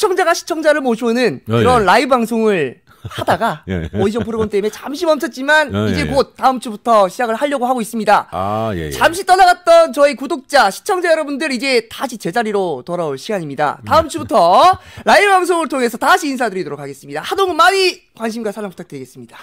시청자가 시청자를 모셔오는 그런 예, 예. 라이브 방송을 하다가 예, 오디션 프로그램 때문에 잠시 멈췄지만 이제 곧 다음 주부터 시작을 하려고 하고 있습니다. 아, 예, 예. 잠시 떠나갔던 저희 구독자 시청자 여러분들 이제 다시 제자리로 돌아올 시간입니다. 다음 음. 주부터 라이브 방송을 통해서 다시 인사드리도록 하겠습니다. 하동은 많이 관심과 사랑 부탁드리겠습니다.